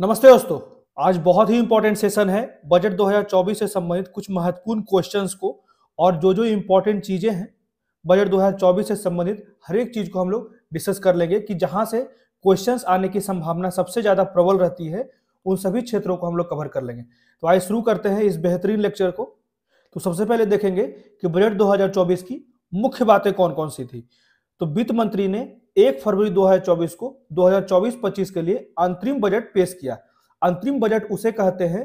नमस्ते दोस्तों आज बहुत ही इंपॉर्टेंट सेशन है बजट 2024 से संबंधित कुछ महत्वपूर्ण क्वेश्चंस को और जो जो इंपॉर्टेंट चीजें हैं बजट 2024 से संबंधित हर एक चीज को हम लोग डिस्कस कर लेंगे कि जहां से क्वेश्चंस आने की संभावना सबसे ज्यादा प्रबल रहती है उन सभी क्षेत्रों को हम लोग कवर कर लेंगे तो आइए शुरू करते हैं इस बेहतरीन लेक्चर को तो सबसे पहले देखेंगे कि बजट 2024 की मुख्य बातें कौन कौन सी थी तो वित्त मंत्री ने एक फरवरी 2024 को 2024-25 के लिए अंतरिम बजट पेश किया अंतरिम बजट उसे कहते हैं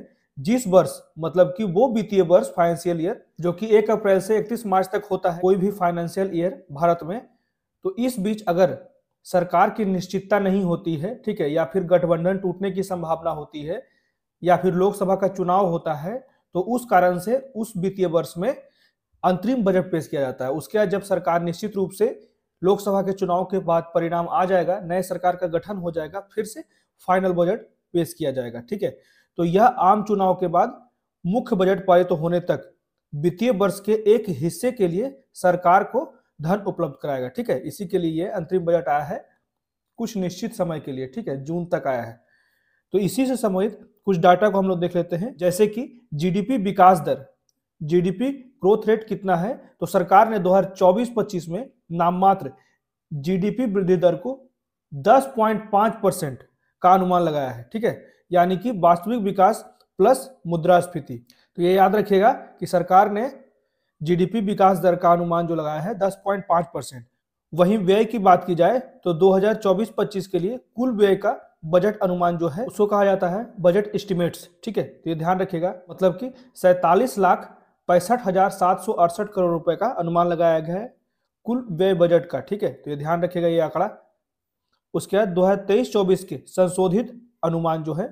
जिस वर्ष मतलब कि वो वित्तीय वर्ष फाइनेंशियल ईयर जो कि 1 अप्रैल से 31 मार्च तक होता है कोई भी फाइनेंशियल ईयर भारत में तो इस बीच अगर सरकार की निश्चितता नहीं होती है ठीक है या फिर गठबंधन टूटने की संभावना होती है या फिर लोकसभा का चुनाव होता है तो उस कारण से उस वित्तीय वर्ष में अंतरिम बजट पेश किया जाता है उसके बाद जब सरकार निश्चित रूप से लोकसभा के चुनाव के बाद परिणाम आ जाएगा नए सरकार का गठन हो जाएगा फिर से फाइनल बजट पेश किया जाएगा ठीक है तो यह आम चुनाव के बाद मुख्य बजट पारित तो होने तक वित्तीय वर्ष के एक हिस्से के लिए सरकार को धन उपलब्ध कराएगा ठीक है इसी के लिए यह अंतरिम बजट आया है कुछ निश्चित समय के लिए ठीक है जून तक आया है तो इसी से संबंधित कुछ डाटा को हम लोग देख लेते हैं जैसे कि जीडीपी विकास दर जीडीपी ग्रोथ रेट कितना है तो सरकार ने 2024-25 में नाममात्र जीडीपी वृद्धि दर को 10.5 परसेंट का अनुमान लगाया है ठीक है यानी कि वास्तविक विकास प्लस मुद्रास्फीति तो ये याद रखिएगा कि सरकार ने जीडीपी विकास दर का अनुमान जो लगाया है 10.5 परसेंट वहीं व्यय की बात की जाए तो 2024-25 के लिए कुल व्यय का बजट अनुमान जो है उसको कहा जाता है बजट एस्टिमेट्स ठीक है तो ये ध्यान रखिएगा मतलब कि सैतालीस लाख पैंसठ हजार सात सौ अड़सठ करोड़ रुपए का अनुमान लगाया गया है कुल व्यय बजट का ठीक है तो ये ध्यान रखिएगा ये आंकड़ा उसके बाद दो हजार तेईस चौबीस के संशोधित अनुमान जो है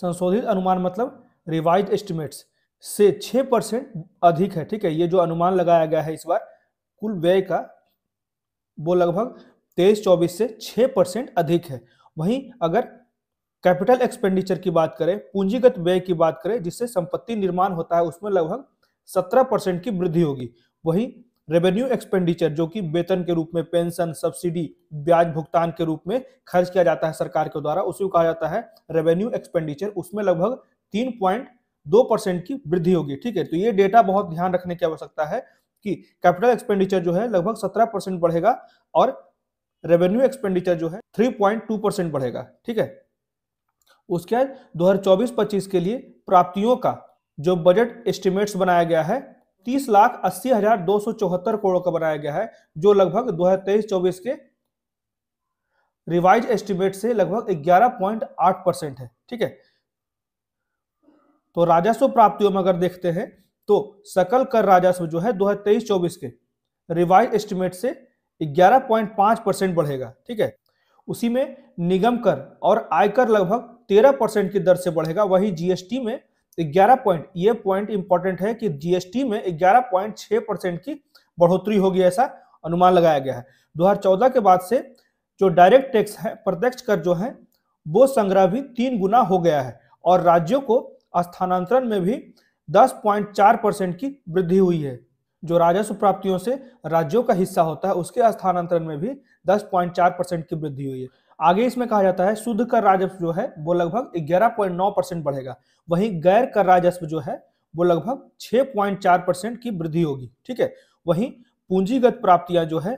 संशोधित अनुमान मतलब रिवाइज एस्टिमेट्स से छः परसेंट अधिक है ठीक है ये जो अनुमान लगाया गया है इस बार कुल व्यय का वो लगभग तेईस चौबीस से छह परसेंट अधिक है वहीं अगर कैपिटल एक्सपेंडिचर की बात करें पूंजीगत व्यय की बात करें जिससे संपत्ति निर्माण होता है उसमें लगभग सत्रह परसेंट की वृद्धि होगी वही रेवेन्यू एक्सपेंडिचर जो कि वेतन के रूप में पेंशन सब्सिडी ब्याज भुगतान के रूप में खर्च किया जाता है सरकार के द्वारा उसे कहा जाता है रेवेन्यू एक्सपेंडिचर उसमें लगभग तीन पॉइंट दो परसेंट की वृद्धि होगी ठीक है तो ये डेटा बहुत ध्यान रखने की आवश्यकता है कि कैपिटल एक्सपेंडिचर जो है लगभग सत्रह परसेंट बढ़ेगा और रेवेन्यू एक्सपेंडिचर जो है थ्री पॉइंट टू परसेंट बढ़ेगा ठीक है उसके बाद दो हजार चौबीस पच्चीस के लिए प्राप्तियों का जो बजट एस्टिमेट्स बनाया गया है तीस लाख अस्सी हजार दो सौ चौहत्तर करोड़ का बनाया गया है जो लगभग दो हजार तेईस चौबीस के रिवाइज एस्टिमेट से लगभग ग्यारह पॉइंट आठ परसेंट है ठीक है तो राजस्व प्राप्तियों में अगर देखते हैं तो सकल कर राजस्व जो है दो हजार तेईस चौबीस के रिवाइज एस्टिमेट से ग्यारह पॉइंट पांच परसेंट बढ़ेगा ठीक है उसी में निगम कर और आयकर लगभग तेरह परसेंट की दर से बढ़ेगा वही जीएसटी में ग्यारह पॉइंट ये पॉइंट इंपॉर्टेंट है कि जीएसटी में ग्यारह पॉइंट छह परसेंट की बढ़ोतरी होगी ऐसा अनुमान लगाया गया है 2014 के बाद से जो डायरेक्ट टैक्स है प्रत्यक्ष कर जो है वो संग्रह भी तीन गुना हो गया है और राज्यों को स्थानांतरण में भी 10.4 परसेंट की वृद्धि हुई है जो राजस्व प्राप्तियों से राज्यों का हिस्सा होता है उसके स्थानांतरण में भी 10.4 परसेंट की वृद्धि हुई है आगे इसमें कहा जाता है शुद्ध कर राजस्व जो है वो लगभग 11.9 परसेंट बढ़ेगा वहीं गैर कर राजस्व जो है वो लगभग 6.4 परसेंट की वृद्धि होगी ठीक है वहीं पूंजीगत प्राप्तियां जो है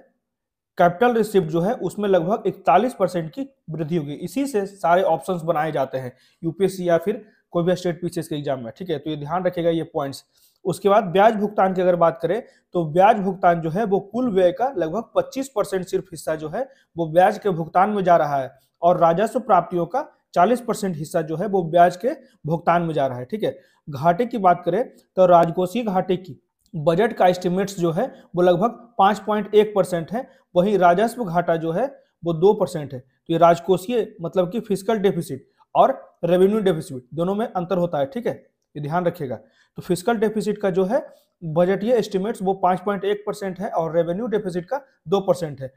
कैपिटल रिसिप्ट जो है उसमें लगभग 41 परसेंट की वृद्धि होगी इसी से सारे ऑप्शन बनाए जाते हैं यूपीएससी या फिर कोई भी स्टेट पीसीएस के एग्जाम में ठीक है तो ये ध्यान रखेगा ये पॉइंट्स उसके बाद ब्याज भुगतान की अगर बात करें तो ब्याज भुगतान जो है वो कुल व्यय का लगभग 25 परसेंट सिर्फ हिस्सा जो है वो ब्याज के भुगतान में जा रहा है और राजस्व प्राप्तियों का 40 परसेंट हिस्सा जो है वो ब्याज के भुगतान में जा रहा है ठीक है घाटे की बात करें तो राजकोषीय घाटे की बजट का एस्टिमेट्स जो है वो लगभग एक परसेंट है वहीं राजस्व घाटा जो है वो दो परसेंट है तो ये राजकोषीय मतलब कि फिजिकल डेफिसिट और रेवेन्यू डेफिसिट दोनों में अंतर होता है ठीक है ये ध्यान रखिएगा तो फिजिकल डेफिसिट का जो है ये एस्टिमेट्स वो 5.1 परसेंट है और रेवेन्यू डेफिसिट का 2 परसेंट है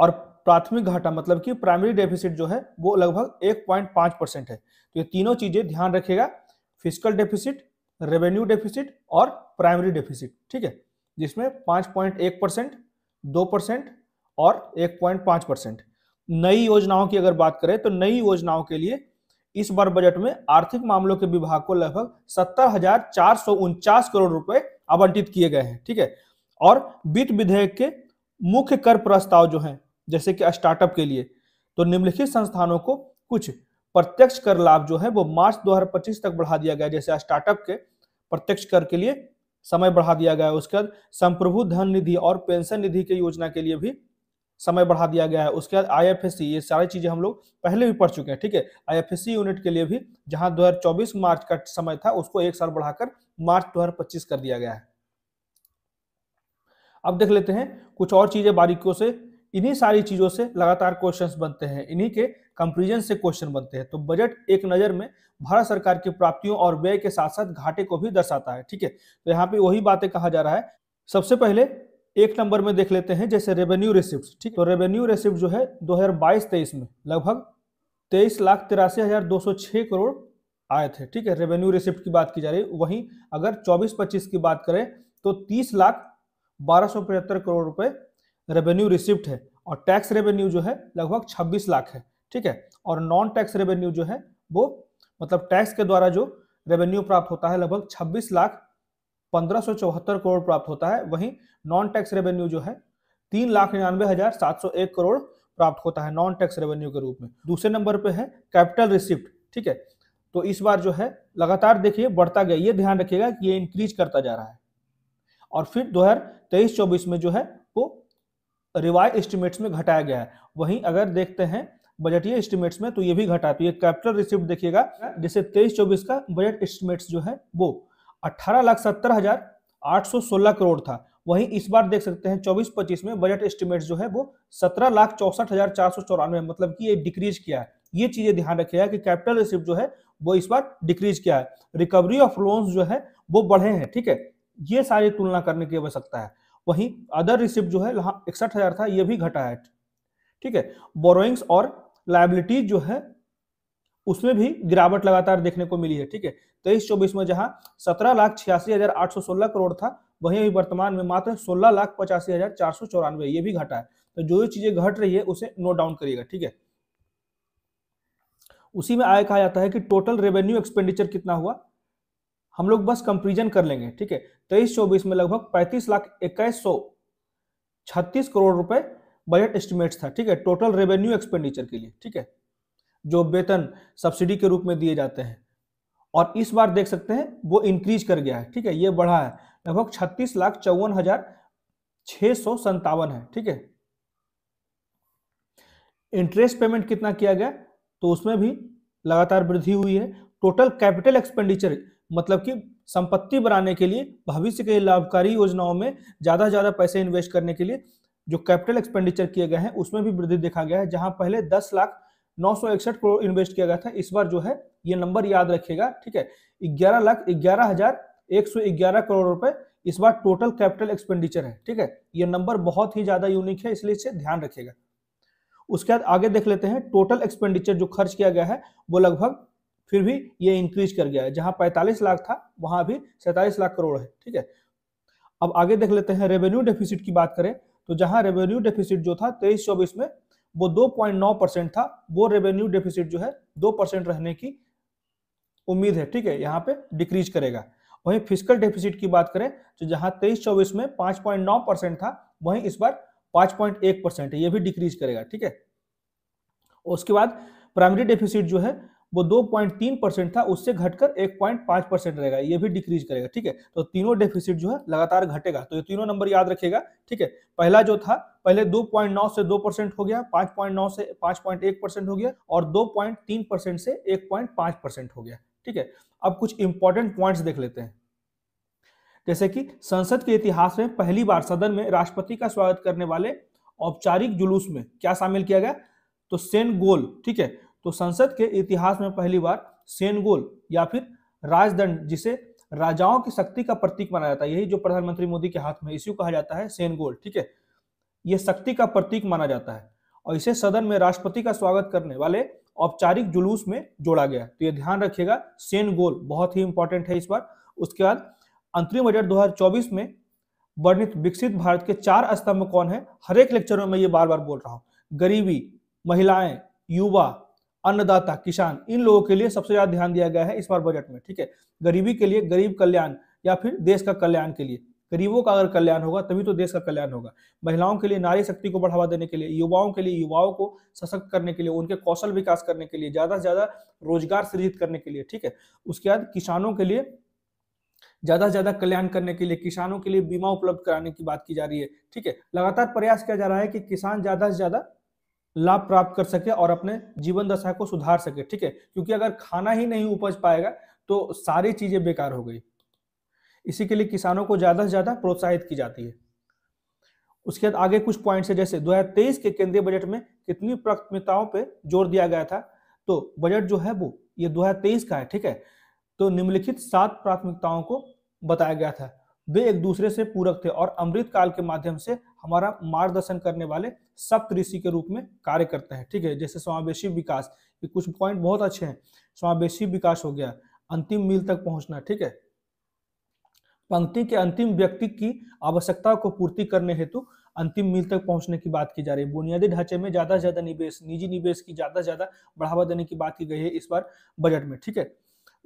और प्राथमिक घाटा मतलब कि प्राइमरी डेफिसिट जो है वो लगभग 1.5 परसेंट है तो ये तीनों चीजें ध्यान रखिएगा फिजिकल डेफिसिट रेवेन्यू डेफिसिट और प्राइमरी डेफिसिट ठीक है जिसमें एक परसेंट दो परसेंट और पांच परसेंट नई योजनाओं की अगर बात करें तो नई योजनाओं के लिए इस बार बजट में आर्थिक मामलों के विभाग को लगभग सत्तर हजार चार सौ उनचास करोड़ रुपए आवंटित किए गए हैं ठीक है और वित्त विधेयक के मुख्य कर प्रस्ताव जो हैं जैसे कि स्टार्टअप के लिए तो निम्नलिखित संस्थानों को कुछ प्रत्यक्ष कर लाभ जो है वो मार्च 2025 तक बढ़ा दिया गया जैसे स्टार्टअप के प्रत्यक्ष कर के लिए समय बढ़ा दिया गया उसके बाद संप्रभु धन निधि और पेंशन निधि के योजना के लिए भी समय बढ़ा दिया गया है उसके बाद आई ये सारी चीजें हम लोग पहले भी पढ़ चुके हैं ठीक है आई यूनिट के लिए भी जहां दो मार्च का समय था उसको एक साल बढ़ाकर मार्च दो कर दिया गया है अब देख लेते हैं कुछ और चीजें बारीकियों से इन्हीं सारी चीजों से लगातार क्वेश्चंस बनते हैं इन्हीं के कंपेरिजन से क्वेश्चन बनते हैं तो बजट एक नजर में भारत सरकार की प्राप्तियों और व्यय के साथ साथ घाटे को भी दर्शाता है ठीक है तो यहाँ पे वही बातें कहा जा रहा है सबसे पहले एक नंबर में देख लेते हैं जैसे रेवेन्यू रिसिप्ट ठीक तो रेवेन्यू रिसिप्ट जो है 2022-23 में लगभग तेईस लाख तिरासी हजार दो सौ छह करोड़ आए थे ठीक है रेवेन्यू रिसिप्ट की बात की जा रही है वहीं अगर 24-25 की बात करें तो तीस लाख बारह सौ पचहत्तर करोड़ रुपए रेवेन्यू रिसिप्ट है और टैक्स रेवेन्यू जो है लगभग छब्बीस लाख है ठीक है और नॉन टैक्स रेवेन्यू जो है वो मतलब टैक्स के द्वारा जो रेवेन्यू प्राप्त होता है लगभग छब्बीस लाख पंद्रह करोड़ प्राप्त होता है वहीं नॉन टैक्स रेवेन्यू जो है तीन लाख निन्यानवे हजार सात सौ एक करोड़ प्राप्त होता है नॉन टैक्स रेवेन्यू के रूप में दूसरे नंबर पे है कैपिटल रिसिप्ट ठीक है तो इस बार जो है लगातार देखिए बढ़ता गया ये ध्यान रखिएगा कि ये इंक्रीज करता जा रहा है और फिर दो हजार तेईस चौबीस में जो है वो रिवाइज एस्टिमेट्स में घटाया गया है वहीं अगर देखते हैं बजटीय एस्टिमेट्स में तो ये भी घटा तो ये कैपिटल रिसिप्ट देखिएगा जैसे तेईस चौबीस का बजट एस्टिमेट्स जो है वो अठारह लाख सत्तर हजार आठ सौ सोलह करोड़ था वहीं इस बार देख सकते हैं चौबीस पच्चीस में बजट एस्टिमेट जो है वो सत्रह लाख चौसठ हजार चार सौ चौरानवे मतलब कि ये डिक्रीज किया है ये चीजें ध्यान रखिएगा कि कैपिटल रिसिप्ट जो है वो इस बार डिक्रीज किया है रिकवरी ऑफ लोन्स जो है वो बढ़े हैं ठीक है ये सारी तुलना करने की आवश्यकता है वहीं अदर रिसिप्ट जो है इकसठ हजार था ये भी घटा है ठीक है बोरोइंग्स और लाइबिलिटीज जो है उसमें भी गिरावट लगातार देखने को मिली है ठीक है तेईस चौबीस में जहां सत्रह लाख छियासी हजार आठ सौ सोलह करोड़ था वहीं अभी वर्तमान में मात्र सोलह लाख पचासी हजार चार सौ चौरानवे ये भी घटा है तो जो जो चीजें घट रही है उसे नोट डाउन करिएगा ठीक है उसी में आय कहा जाता है कि टोटल रेवेन्यू एक्सपेंडिचर कितना हुआ हम लोग बस कंपेरिजन कर लेंगे ठीक है तेईस चौबीस में लगभग पैंतीस लाख इक्कीस सौ छत्तीस करोड़ रुपए बजट एस्टिमेट था ठीक है टोटल रेवेन्यू एक्सपेंडिचर के लिए ठीक है जो वेतन सब्सिडी के रूप में दिए जाते हैं और इस बार देख सकते हैं वो इंक्रीज कर गया है ठीक है ये बढ़ा है लगभग छत्तीस लाख चौवन हजार छह सौ संतावन है ठीक है इंटरेस्ट पेमेंट कितना किया गया तो उसमें भी लगातार वृद्धि हुई है टोटल कैपिटल एक्सपेंडिचर मतलब कि संपत्ति बनाने के लिए भविष्य के लाभकारी योजनाओं में ज्यादा से ज्यादा पैसे इन्वेस्ट करने के लिए जो कैपिटल एक्सपेंडिचर किए गए हैं उसमें भी वृद्धि देखा गया है जहां पहले दस लाख नौ करोड़ इन्वेस्ट किया गया था इस बार जो है ये नंबर याद रखेगा ठीक है ग्यारह लाख ग्यारह हजार एक सौ ग्यारह करोड़ रुपए इस बार टोटल कैपिटल एक्सपेंडिचर है ठीक है ये नंबर बहुत ही ज्यादा यूनिक है इसलिए इसे ध्यान रखिएगा उसके बाद आगे देख लेते हैं टोटल एक्सपेंडिचर जो खर्च किया गया है वो लगभग फिर भी ये इंक्रीज कर गया है जहां पैंतालीस लाख था वहां भी सैतालीस लाख करोड़ है ठीक है अब आगे देख लेते हैं रेवेन्यू डेफिसिट की बात करें तो जहां रेवेन्यू डेफिसिट जो था तेईस चौबीस में वो 2.9 परसेंट था वो रेवेन्यू डेफिसिट जो है 2 परसेंट रहने की उम्मीद है ठीक है यहाँ पे डिक्रीज करेगा वहीं फिजिकल डेफिसिट की बात करें तो जहां तेईस चौबीस में 5.9 परसेंट था वहीं इस बार 5.1 परसेंट है ये भी डिक्रीज करेगा ठीक है उसके बाद प्राइमरी डेफिसिट जो है वो 2.3 परसेंट था उससे घटकर 1.5 परसेंट रहेगा ये भी डिक्रीज करेगा ठीक है तो तीनों डेफिसिट जो है लगातार घटेगा तो ये तीनों नंबर याद रखेगा ठीक है पहला जो था पहले 2.9 से 2 परसेंट हो गया 5.9 से 5.1 परसेंट हो गया और 2.3 परसेंट से 1.5 परसेंट हो गया ठीक है अब कुछ इंपॉर्टेंट पॉइंट देख लेते हैं जैसे कि संसद के इतिहास में पहली बार सदन में राष्ट्रपति का स्वागत करने वाले औपचारिक जुलूस में क्या शामिल किया गया तो सेन गोल ठीक है तो संसद के इतिहास में पहली बार सेनगोल या फिर राजदंड जिसे राजाओं की शक्ति का प्रतीक माना जाता है यही जो प्रधानमंत्री मोदी के हाथ में इसी कहा जाता है सेनगोल ठीक है यह शक्ति का प्रतीक माना जाता है और इसे सदन में राष्ट्रपति का स्वागत करने वाले औपचारिक जुलूस में जोड़ा गया तो यह ध्यान रखिएगा सेन गोल बहुत ही इंपॉर्टेंट है इस बार उसके बाद अंतरिम बजट 2024 में वर्णित विकसित भारत के चार स्तंभ कौन है हर एक लेक्चर में मैं ये बार बार बोल रहा हूं गरीबी महिलाएं युवा अन्नदाता किसान इन लोगों के लिए सबसे ज्यादा ध्यान दिया गया है इस बार बजट में ठीक है गरीबी के लिए गरीब कल्याण या फिर देश का कल्याण के लिए गरीबों का अगर कल्याण होगा तभी तो देश का कल्याण होगा महिलाओं के लिए नारी शक्ति को बढ़ावा देने के लिए युवाओं के लिए युवाओं को सशक्त करने के लिए उनके कौशल विकास करने के लिए ज्यादा से ज्यादा रोजगार सृजित करने के लिए ठीक है उसके बाद किसानों के लिए ज्यादा से ज्यादा कल्याण करने के लिए किसानों के लिए बीमा उपलब्ध कराने की बात की जा रही है ठीक है लगातार प्रयास किया जा रहा है कि किसान ज्यादा से ज्यादा लाभ प्राप्त कर सके और अपने जीवन दशा को सुधार सके ठीक है क्योंकि अगर खाना ही नहीं उपज पाएगा तो सारी चीजें बेकार हो गई इसी के लिए किसानों को ज्यादा से ज्यादा प्रोत्साहित की जाती है उसके बाद आगे कुछ पॉइंट्स है जैसे 2023 के केंद्रीय बजट में कितनी प्राथमिकताओं पर जोर दिया गया था तो बजट जो है वो ये 2023 का है ठीक है तो निम्नलिखित सात प्राथमिकताओं को बताया गया था वे एक दूसरे से पूरक थे और अमृत काल के माध्यम से हमारा मार्गदर्शन करने वाले सप्त ऋषि के रूप में कार्य करते हैं ठीक है जैसे समावेशी विकास ये कुछ पॉइंट बहुत अच्छे हैं समावेशी विकास हो गया अंतिम मील तक पहुंचना ठीक है पंक्ति के अंतिम व्यक्ति की आवश्यकता को पूर्ति करने हेतु अंतिम मील तक पहुंचने की बात की जा रही है बुनियादी ढांचे में ज्यादा से ज्यादा निवेश निजी निवेश की ज्यादा से ज्यादा बढ़ावा देने की बात की गई है इस बार बजट में ठीक है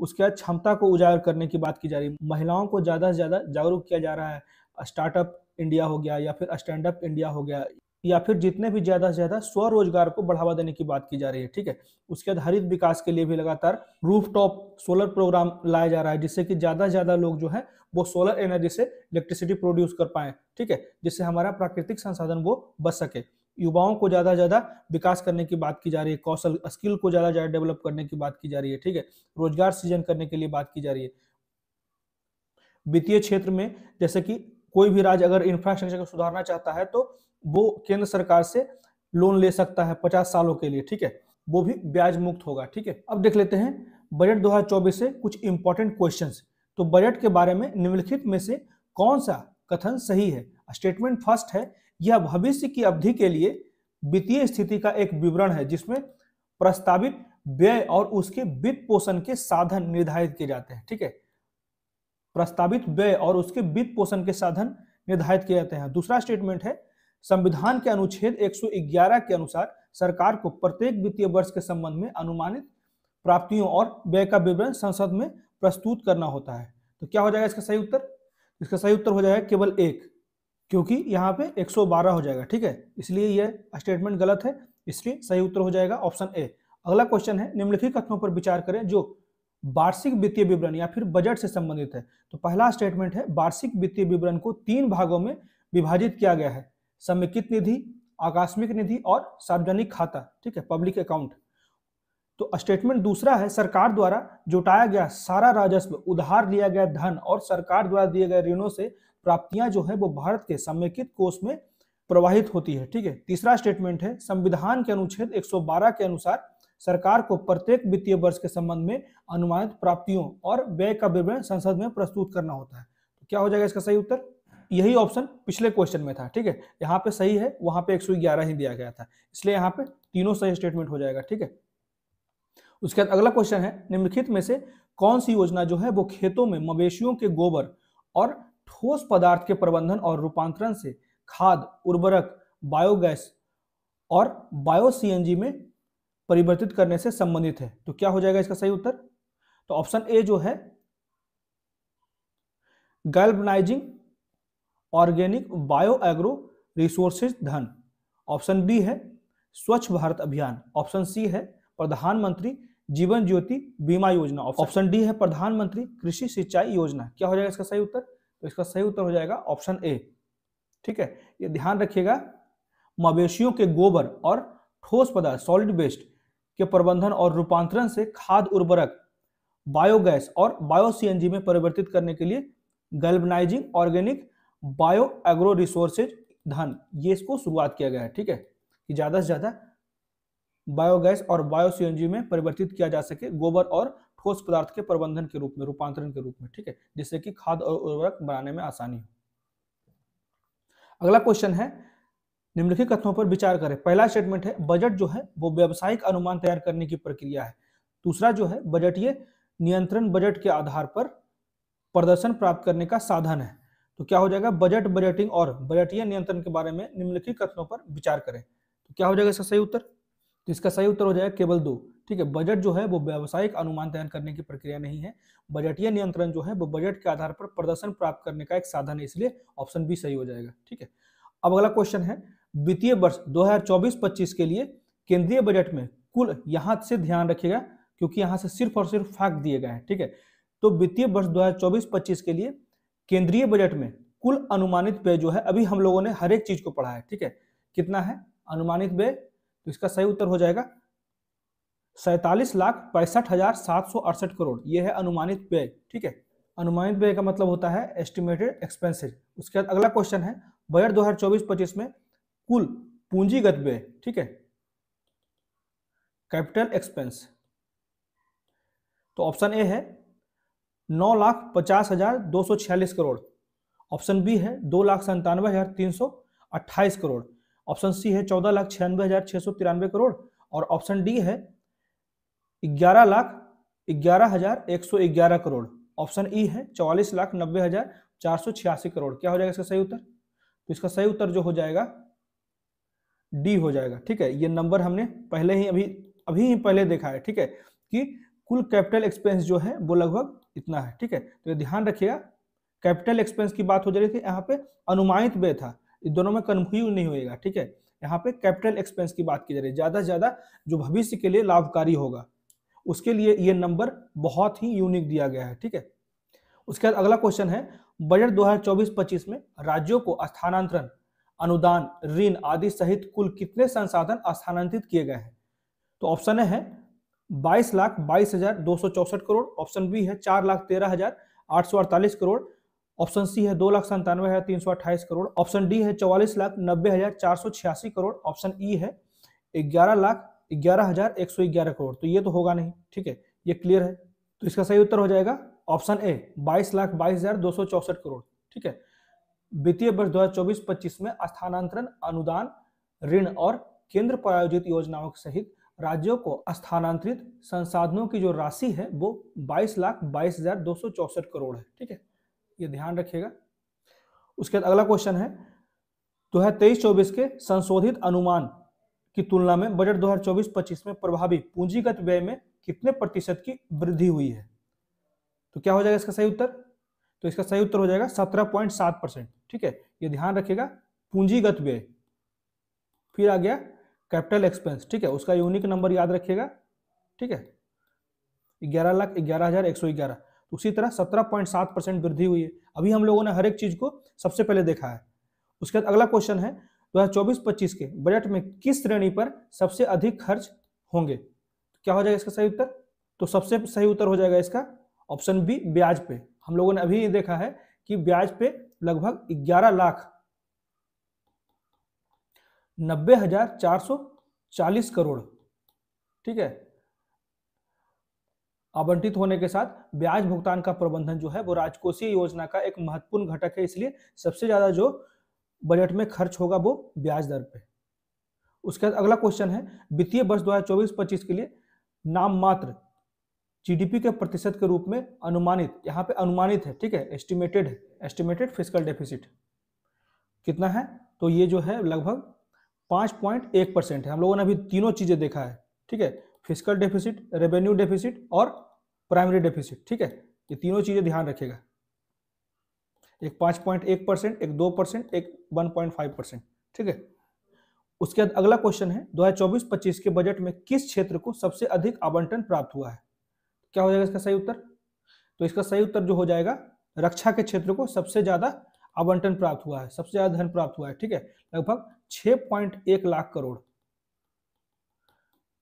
उसके बाद क्षमता को उजागर करने की बात की जा रही है महिलाओं को ज्यादा से ज्यादा जागरूक किया जा रहा है स्टार्टअप इंडिया हो गया या फिर स्टैंड अप इंडिया हो गया या फिर जितने भी ज्यादा से ज्यादा स्वरोजगार को बढ़ावा देने की बात की जा रही है ठीक है उसके बाद हरित विकास के लिए भी लगातार रूफ टॉप सोलर प्रोग्राम लाया जा रहा है जिससे कि ज्यादा से ज्यादा लोग जो है वो सोलर एनर्जी से इलेक्ट्रिसिटी प्रोड्यूस कर पाए ठीक है जिससे हमारा प्राकृतिक संसाधन वो बच सके युवाओं को ज्यादा ज्यादा विकास करने की बात की जा रही है कौशल स्किल को ज्यादा ज्यादा डेवलप करने की बात की जा रही है ठीक है रोजगार सृजन करने के लिए बात की जा रही है वित्तीय क्षेत्र में जैसे कि कोई भी राज्य अगर इंफ्रास्ट्रक्चर को सुधारना चाहता है तो वो केंद्र सरकार से लोन ले सकता है पचास सालों के लिए ठीक है वो भी ब्याज मुक्त होगा ठीक है अब देख लेते हैं बजट 2024 से कुछ इंपॉर्टेंट क्वेश्चन तो बजट के बारे में निम्नलिखित में से कौन सा कथन सही है स्टेटमेंट फर्स्ट है यह भविष्य की अवधि के लिए वित्तीय स्थिति का एक विवरण है जिसमें प्रस्तावित व्यय और उसके वित्त पोषण के साधन निर्धारित किए जाते हैं ठीक है प्रस्तावित व्यय और उसके वित्त पोषण के साधन निर्धारित किए जाते हैं दूसरा स्टेटमेंट है संविधान के अनुच्छेद 111 के अनुसार सरकार को प्रत्येक वित्तीय वर्ष के संबंध में अनुमानित प्राप्तियों और व्यय का विवरण संसद में प्रस्तुत करना होता है तो क्या हो जाएगा इसका सही उत्तर इसका सही उत्तर हो जाएगा केवल एक क्योंकि यहाँ पे 112 हो जाएगा ठीक है इसलिए यह स्टेटमेंट गलत है इसलिए सही उत्तर हो जाएगा ऑप्शन ए अगला क्वेश्चन है निम्नलिखित कथनों पर विचार करें जो वार्षिक वित्तीय विवरण या फिर बजट से संबंधित है तो पहला स्टेटमेंट है वार्षिक वित्तीय विवरण को तीन भागों में विभाजित किया गया है समेकित निधि आकस्मिक निधि और सार्वजनिक खाता ठीक है पब्लिक अकाउंट तो स्टेटमेंट दूसरा है सरकार द्वारा जुटाया गया सारा राजस्व उधार लिया गया धन और सरकार द्वारा दिए गए ऋणों से प्राप्तियां जो है वो भारत के समेकित कोष में प्रवाहित होती है ठीक है तीसरा स्टेटमेंट है संविधान के अनुच्छेद 112 के अनुसार सरकार को प्रत्येक वित्तीय वर्ष के संबंध में अनुमानित प्राप्तियों और व्यय का विवरण संसद में प्रस्तुत करना होता है तो क्या हो जाएगा इसका सही उत्तर यही ऑप्शन पिछले क्वेश्चन में था ठीक है यहाँ पे सही है वहां पे एक ही दिया गया था इसलिए यहाँ पे तीनों सही स्टेटमेंट हो जाएगा ठीक है उसके बाद अगला क्वेश्चन है निम्नलिखित में से कौन सी योजना जो है वो खेतों में मवेशियों के गोबर और ठोस पदार्थ के प्रबंधन और रूपांतरण से खाद उर्वरक बायोगैस और बायो सीएनजी में परिवर्तित करने से संबंधित है तो क्या हो जाएगा इसका सही उत्तर तो ऑप्शन ए जो है galvanising organic bio agro resources धन ऑप्शन बी है स्वच्छ भारत अभियान ऑप्शन सी है प्रधानमंत्री जीवन ज्योति बीमा योजना ऑप्शन डी है प्रधानमंत्री कृषि सिंचाई योजना क्या हो जाएगा इसका सही उत्तर तो इसका सही उत्तर हो जाएगा ऑप्शन ए ठीक है ये ध्यान रखिएगा मवेशियों के गोबर और ठोस पदार्थ सॉलिड वेस्ट के प्रबंधन और रूपांतरण से खाद उर्वरक बायोगैस और बायो सी में परिवर्तित करने के लिए galvanising organic bio agro resources धन ये इसको शुरुआत किया गया है ठीक है कि ज्यादा से ज्यादा बायोगैस और बायो सी में परिवर्तित किया जा सके गोबर और ठोस पदार्थ के प्रबंधन के रूप में रूपांतरण के रूप में ठीक है जिससे कि खाद और उर्वरक बनाने में आसानी हो अगला क्वेश्चन है निम्नलिखित कथनों पर विचार करें पहला स्टेटमेंट है बजट जो है वो व्यावसायिक अनुमान तैयार करने की प्रक्रिया है दूसरा जो है बजटीय नियंत्रण बजट के आधार पर प्रदर्शन प्राप्त करने का साधन है तो क्या हो जाएगा बजट बजटिंग और बजटीय नियंत्रण के बारे में निम्नलिखित कथनों पर विचार करें तो क्या हो जाएगा इसका सही उत्तर तो इसका सही उत्तर हो जाएगा केवल दो ठीक है बजट जो है वो व्यावसायिक अनुमान तैयार करने की प्रक्रिया नहीं है बजटीय नियंत्रण जो है वो बजट के आधार पर प्रदर्शन प्राप्त करने का एक साधन है इसलिए ऑप्शन बी सही हो जाएगा ठीक है अब अगला क्वेश्चन है वित्तीय वर्ष 2024-25 के लिए केंद्रीय बजट में कुल यहां से ध्यान रखिएगा क्योंकि यहां से सिर्फ और सिर्फ फाक दिए गए हैं ठीक है तो वित्तीय वर्ष 2024-25 के लिए केंद्रीय बजट में कुल अनुमानित व्यय जो है अभी हम लोगों ने हर एक चीज को पढ़ा है ठीक है कितना है अनुमानित व्यय तो इसका सही उत्तर हो जाएगा सैतालीस लाख पैंसठ हजार सात सौ अड़सठ करोड़ यह है अनुमानित व्यय ठीक है अनुमानित व्यय का मतलब होता है एस्टिमेटेड एक्सपेंसिज उसके बाद अगला क्वेश्चन है बजट चौबीस पच्चीस में कुल पूंजीगत व्यय ठीक है कैपिटल एक्सपेंस तो ऑप्शन ए है नौ लाख पचास हजार दो सौ छियालीस करोड़ ऑप्शन बी है दो लाख संतानवे हजार तीन सौ अट्ठाईस करोड़ ऑप्शन सी है चौदह लाख छियानवे हजार छह सौ तिरानवे करोड़ और ऑप्शन डी है ग्यारह लाख ग्यारह हजार एक सौ ग्यारह करोड़ ऑप्शन ई है चौवालीस लाख नब्बे हजार चार सौ छियासी करोड़ क्या हो जाएगा इसका सही उत्तर तो इसका सही उत्तर जो हो जाएगा डी हो जाएगा ठीक है ये नंबर हमने पहले ही अभी अभी ही पहले देखा है ठीक है कि कुल कैपिटल एक्सपेंस जो है वो लगभग इतना है ठीक है तो ध्यान रखिएगा कैपिटल एक्सपेंस की बात हो जा रही थी यहाँ पे अनुमानित व्यय था दोनों में कन्फ्यूज नहीं होगा ठीक है यहाँ पे कैपिटल एक्सपेंस की बात की जा रही है ज़्यादा ज़्यादा जो भविष्य के लिए लाभकारी होगा उसके लिए ये नंबर बहुत ही यूनिक दिया गया है ठीक है उसके बाद अगला क्वेश्चन है बजट 2024-25 में राज्यों को स्थानांतरण अनुदान ऋण आदि सहित कुल कितने संसाधन स्थानांतरित किए गए हैं तो ऑप्शन ए है बाईस लाख बाईस हजार दो सौ चौसठ करोड़ ऑप्शन बी है चार लाख तेरह हजार आठ सौ अड़तालीस करोड़ ऑप्शन सी है दो लाख संतानवे हजार तीन सौ अट्ठाईस करोड़ ऑप्शन डी है चौवालीस लाख नब्बे हजार चार सौ छियासी करोड़ ऑप्शन ई है ग्यारह लाख ग्यारह हजार एक सौ ग्यारह करोड़ तो ये तो होगा नहीं ठीक है ये क्लियर है तो इसका सही उत्तर हो जाएगा ऑप्शन ए बाईस लाख बाईस हजार दो सौ चौसठ करोड़ ठीक है वित्तीय वर्ष दो 25 में स्थानांतरण अनुदान ऋण और केंद्र प्रायोजित योजनाओं के सहित राज्यों को स्थानांतरित संसाधनों की जो राशि है वो बाईस लाख बाईस हजार दो सौ चौसठ करोड़ है ठीक है ये ध्यान रखिएगा उसके बाद अगला क्वेश्चन है दो हजार तेईस चौबीस के संशोधित अनुमान की तुलना में बजट दो हजार चौबीस पच्चीस में प्रभावी पूंजीगत व्यय में कितने प्रतिशत की वृद्धि हुई है तो क्या हो जाएगा इसका सही उत्तर तो इसका सही उत्तर हो जाएगा सत्रह पॉइंट सात परसेंट ठीक है ये ध्यान रखिएगा पूंजीगत व्यय फिर आ गया कैपिटल एक्सपेंस ठीक है उसका यूनिक नंबर याद रखिएगा ठीक है ग्यारह लाख ग्यारह हजार एक सौ ग्यारह तो उसी तरह सत्रह पॉइंट सात परसेंट वृद्धि हुई है अभी हम लोगों ने हर एक चीज को सबसे पहले देखा है उसके बाद अगला क्वेश्चन है दो हजार चौबीस पच्चीस के बजट में किस श्रेणी पर सबसे अधिक खर्च होंगे क्या हो जाएगा इसका सही उत्तर तो सबसे सही उत्तर हो जाएगा इसका ऑप्शन बी ब्याज पे हम लोगों ने अभी ये देखा है कि ब्याज पे लगभग 11 लाख नब्बे हजार चार सौ चालीस करोड़ ठीक है आवंटित होने के साथ ब्याज भुगतान का प्रबंधन जो है वो राजकोषीय योजना का एक महत्वपूर्ण घटक है इसलिए सबसे ज्यादा जो बजट में खर्च होगा वो ब्याज दर पे उसके बाद अगला क्वेश्चन है वित्तीय वर्ष चौबीस पच्चीस के लिए नाम मात्र जीडीपी के प्रतिशत के रूप में अनुमानित यहाँ पे अनुमानित है ठीक है एस्टिमेटेड है एस्टिमेटेड फिजिकल डेफिसिट कितना है तो ये जो है लगभग पाँच पॉइंट एक परसेंट है हम लोगों ने अभी तीनों चीज़ें देखा है ठीक है फिजिकल डेफिसिट रेवेन्यू डेफिसिट और प्राइमरी डेफिसिट ठीक है ये तीनों चीज़ें ध्यान रखेगा एक पाँच पॉइंट एक परसेंट एक दो परसेंट एक वन पॉइंट फाइव परसेंट ठीक है उसके बाद अगला क्वेश्चन है चौबीस पच्चीस के बजट में किस क्षेत्र को सबसे अधिक आवंटन प्राप्त हुआ है क्या हो जाएगा इसका सही उत्तर तो इसका सही उत्तर जो हो जाएगा रक्षा के क्षेत्र को सबसे ज्यादा आवंटन प्राप्त हुआ है सबसे ज्यादा धन प्राप्त हुआ है ठीक है लगभग छह पॉइंट एक लाख करोड़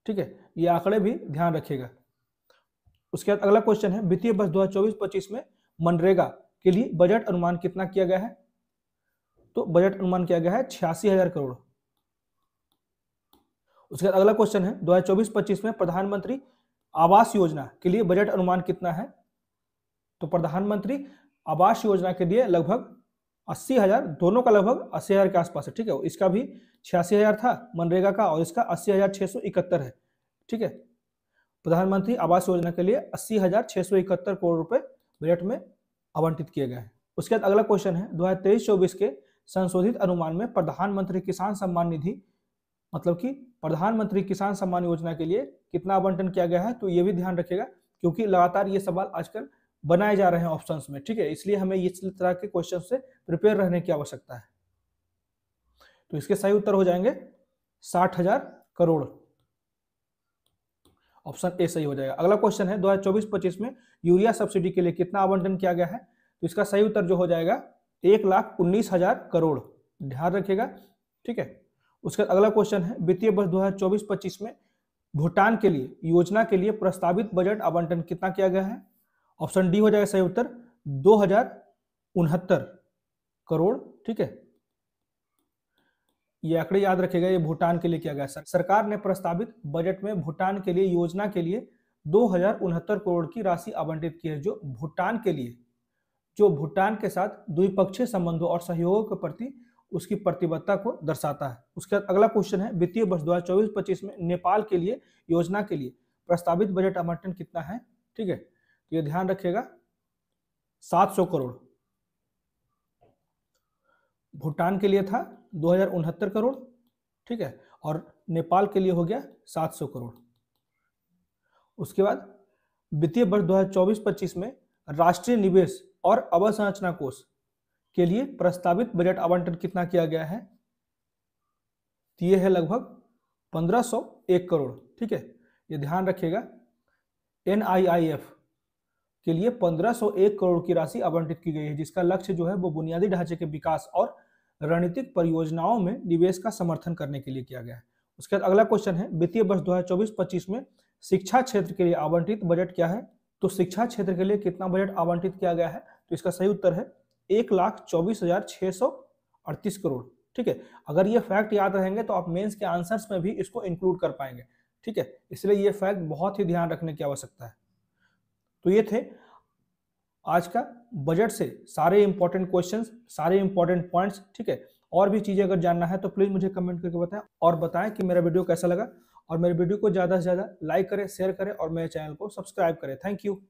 ठीक है ये आंकड़े भी ध्यान रखिएगा उसके बाद अगला क्वेश्चन है वित्तीय वर्ष 2024-25 में मनरेगा के लिए बजट अनुमान कितना किया गया है तो बजट अनुमान किया गया है छियासी हजार करोड़ उसके बाद अगला क्वेश्चन है दो हजार में प्रधानमंत्री आवास योजना के लिए बजट अनुमान कितना है तो प्रधानमंत्री आवास योजना के लिए लगभग अस्सी हजार दोनों का लगभग अस्सी हजार के आसपास है ठीक है इसका भी छियासी हजार था मनरेगा का और इसका अस्सी हजार छह सौ इकहत्तर है ठीक है प्रधानमंत्री आवास योजना के लिए अस्सी हजार छह सौ इकहत्तर करोड़ रुपए बजट में आवंटित किए गए हैं उसके बाद अगला क्वेश्चन है दो हजार तेईस चौबीस के संशोधित अनुमान में प्रधानमंत्री किसान सम्मान निधि मतलब कि प्रधानमंत्री किसान सम्मान योजना के लिए कितना आवंटन किया गया है तो ये भी ध्यान रखेगा क्योंकि लगातार ये सवाल आजकल बनाए जा रहे हैं ऑप्शन में ठीक है इसलिए हमें इस तरह के क्वेश्चन से प्रिपेयर रहने की आवश्यकता है तो इसके सही उत्तर हो जाएंगे साठ हजार करोड़ ऑप्शन ए सही हो जाएगा अगला क्वेश्चन है 2024-25 में यूरिया सब्सिडी के लिए कितना आवंटन किया गया है तो इसका सही उत्तर जो हो जाएगा एक लाख उन्नीस हजार करोड़ ध्यान रखिएगा ठीक है उसके अगला क्वेश्चन है वित्तीय वर्ष चौबीस पच्चीस में भूटान के लिए योजना के लिए प्रस्तावित बजट आवंटन कितना किया गया है ऑप्शन डी हो जाएगा सही उत्तर दो करोड़ ठीक है ये आंकड़े याद रखेगा ये भूटान के लिए किया गया सर सरकार ने प्रस्तावित बजट में भूटान के लिए योजना के लिए दो करोड़ की राशि आवंटित की है जो भूटान के लिए जो भूटान के साथ द्विपक्षीय संबंधों और सहयोग के प्रति उसकी प्रतिबद्धता को दर्शाता है उसके बाद अगला क्वेश्चन है वित्तीय वर्ष दो में नेपाल के लिए योजना के लिए प्रस्तावित बजट आवंटन कितना है ठीक है तो ये ध्यान रखिएगा 700 करोड़ भूटान के लिए था दो करोड़ ठीक है और नेपाल के लिए हो गया 700 करोड़ उसके बाद वित्तीय वर्ष 2024-25 में राष्ट्रीय निवेश और अवसंरचना कोष के लिए प्रस्तावित बजट आवंटन कितना किया गया है तो ये है लगभग 1501 करोड़ ठीक है ये ध्यान रखिएगा एन के लिए 1501 करोड़ की राशि आवंटित की गई है जिसका लक्ष्य जो है वो बुनियादी ढांचे के विकास और रणनीतिक परियोजनाओं में निवेश का समर्थन करने के लिए किया गया है उसके बाद अगला क्वेश्चन है वित्तीय वर्ष 2024-25 में शिक्षा क्षेत्र के लिए आवंटित बजट क्या है तो शिक्षा क्षेत्र के लिए कितना बजट आवंटित किया गया है तो इसका सही उत्तर है एक लाख चौबीस हजार छह सौ अड़तीस करोड़ ठीक है अगर ये फैक्ट याद रहेंगे तो आप मेंस के आंसर्स में भी इसको इंक्लूड कर पाएंगे ठीक है इसलिए ये फैक्ट बहुत ही ध्यान रखने की आवश्यकता है तो ये थे आज का बजट से सारे इंपॉर्टेंट क्वेश्चंस सारे इंपॉर्टेंट पॉइंट्स ठीक है और भी चीजें अगर जानना है तो प्लीज मुझे कमेंट करके बताएं और बताएं कि मेरा वीडियो कैसा लगा और मेरे वीडियो को ज्यादा से ज्यादा लाइक करें शेयर करें और मेरे चैनल को सब्सक्राइब करें थैंक यू